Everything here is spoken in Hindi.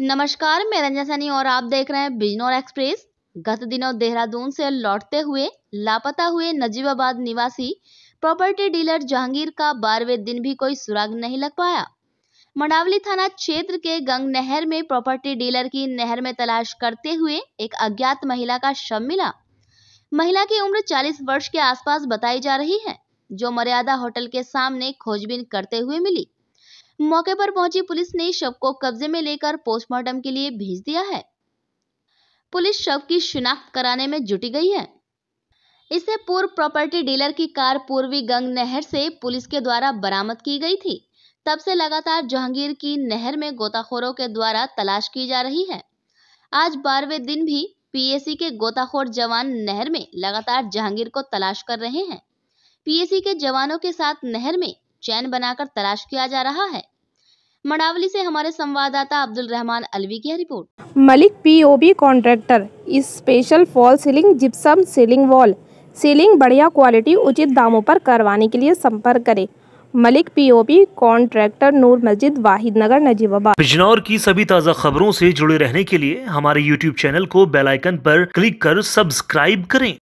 नमस्कार मैं रंजन सैनी और आप देख रहे हैं बिजनौर एक्सप्रेस गत दिनों देहरादून से लौटते हुए लापता हुए नजीबाबाद निवासी प्रॉपर्टी डीलर जहांगीर का बारहवें दिन भी कोई सुराग नहीं लग पाया मंडावली थाना क्षेत्र के गंग नहर में प्रॉपर्टी डीलर की नहर में तलाश करते हुए एक अज्ञात महिला का शव मिला महिला की उम्र 40 वर्ष के आसपास बताई जा रही है जो मर्यादा होटल के सामने खोजबीन करते हुए मिली मौके पर पहुंची पुलिस ने शव को कब्जे में लेकर पोस्टमार्टम के लिए भेज दिया है पुलिस शव की शिनाख्त कराने में जुटी गई है इसे पूर्व प्रॉपर्टी डीलर की कार पूर्वी गंग नहर से पुलिस के द्वारा बरामद की गई थी तब से लगातार जहांगीर की नहर में गोताखोरों के द्वारा तलाश की जा रही है आज बारहवें दिन भी पीएसी के गोताखोर जवान नहर में लगातार जहांगीर को तलाश कर रहे हैं पीएसी के जवानों के साथ नहर में चैन बनाकर तलाश किया जा रहा है मनावली से हमारे संवाददाता अब्दुल रहमान अलवी की report Malik POB contractor special fall ceiling gypsum ceiling wall ceiling बढ़िया क्वालिटी उचित दामों पर करवाने के लिए संपर्क करें मलिक पीओपी कॉन्ट्रैक्टर नूर मस्जिद वाहिद नगर नजीबाबाद बिजनौर की सभी ताज़ा खबरों से जुड़े रहने के लिए हमारे यूट्यूब चैनल को बेल आइकन पर क्लिक कर सब्सक्राइब करें